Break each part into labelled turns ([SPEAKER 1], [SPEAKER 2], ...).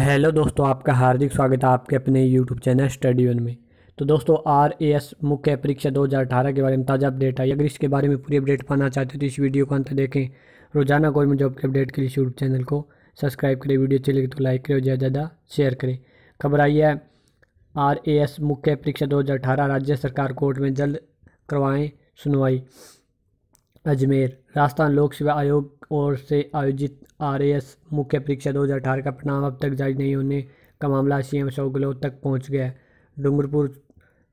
[SPEAKER 1] hello दोस्तों आपका हार्दिक स्वागत है आपके अपने यूट्यूब चैनल स्टडी वन में तो दोस्तों आर ए एस मुख्य परीक्षा 2018 के बारे में ताज़ा अपडेट आई अगर इसके बारे में पूरी अपडेट पाना चाहते हो तो इस वीडियो को अंत देखें रोजाना कोई जॉब के अपडेट के लिए यूट्यूब चैनल को सब्सक्राइब करें वीडियो अच्छी लगी तो लाइक करें ज़्यादा ज़्यादा शेयर करें खबर आई है आर ए एस मुख्य परीक्षा दो राज्य सरकार कोर्ट में जल्द करवाएँ सुनवाई अजमेर राजस्थान लोक सेवा आयोग और से आयोजित आर मुख्य परीक्षा दो का परिणाम अब तक जारी नहीं होने का मामला सीएम अशोक गहलोत तक पहुंच गया डूंगरपुर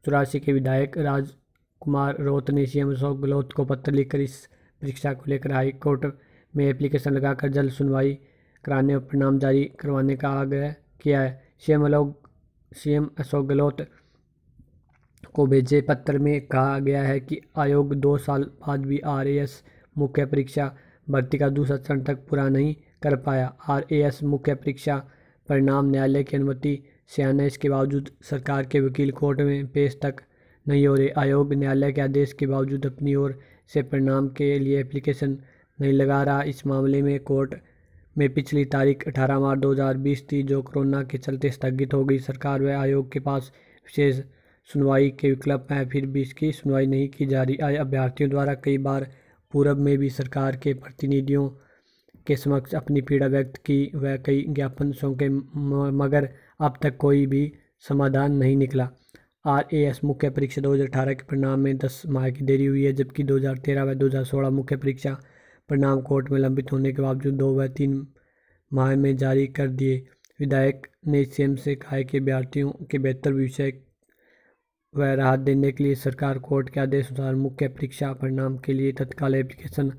[SPEAKER 1] चौरासी के विधायक राज कुमार रोत ने सीएम अशोक गहलोत को पत्र लिखकर इस परीक्षा को लेकर हाई कोर्ट में एप्लीकेशन लगाकर जल्द सुनवाई कराने और परिणाम जारी करवाने का आग्रह किया है सीएम अलोक सीएम अशोक गहलोत को भेजे पत्र में कहा गया है कि आयोग दो साल बाद भी आर मुख्य परीक्षा भर्ती का दूसरा चरण तक पूरा नहीं कर पाया आर मुख्य परीक्षा परिणाम न्यायालय की अनुमति से आने इसके बावजूद सरकार के वकील कोर्ट में पेश तक नहीं हो रहे आयोग न्यायालय के आदेश के बावजूद अपनी ओर से परिणाम के लिए एप्लीकेशन नहीं लगा रहा इस मामले में कोर्ट में पिछली तारीख 18 मार्च 2020 थी जो कोरोना के चलते स्थगित हो गई सरकार व आयोग के पास विशेष सुनवाई के विकल्प हैं फिर भी इसकी सुनवाई नहीं की जा रही अभ्यर्थियों द्वारा कई बार पूर्व में भी सरकार के प्रतिनिधियों के समक्ष अपनी पीड़ा व्यक्त की व कई ज्ञापन सौंपे मगर अब तक कोई भी समाधान नहीं निकला आर ए एस मुख्य परीक्षा दो हज़ार अठारह के परिणाम में दस माह की देरी हुई है जबकि दो हजार तेरह व दो हजार सोलह मुख्य परीक्षा परिणाम कोर्ट में लंबित होने के बावजूद दो व तीन माह में जारी कर दिए विधायक ने सीएम से कहा कि अभ्यर्थियों के बेहतर विषय वह राहत देने के लिए सरकार कोर्ट के आदेश अनुसार मुख्य परीक्षा परिणाम के लिए तत्काल एप्लीकेशन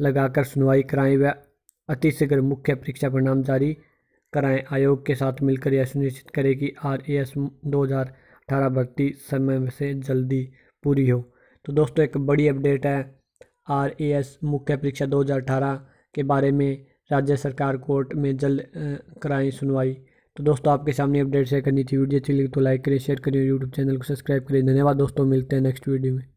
[SPEAKER 1] लगाकर सुनवाई कराएं व अतिशीघ्र मुख्य परीक्षा परिणाम जारी कराएं आयोग के साथ मिलकर यह सुनिश्चित करें कि आर ए एस दो हज़ार अठारह भर्ती समय से जल्दी पूरी हो तो दोस्तों एक बड़ी अपडेट है आर ए एस मुख्य परीक्षा दो हज़ार अठारह के बारे में राज्य सरकार कोर्ट में जल्द कराएं सुनवाई तो दोस्तों आपके सामने अपडेट शेयर करनी थी वीडियो अच्छी लगी तो लाइक करें शेयर करें यूट्यूब चैनल को सब्सक्राइब करें धन्यवाद दोस्तों मिलते हैं नेक्स्ट वीडियो में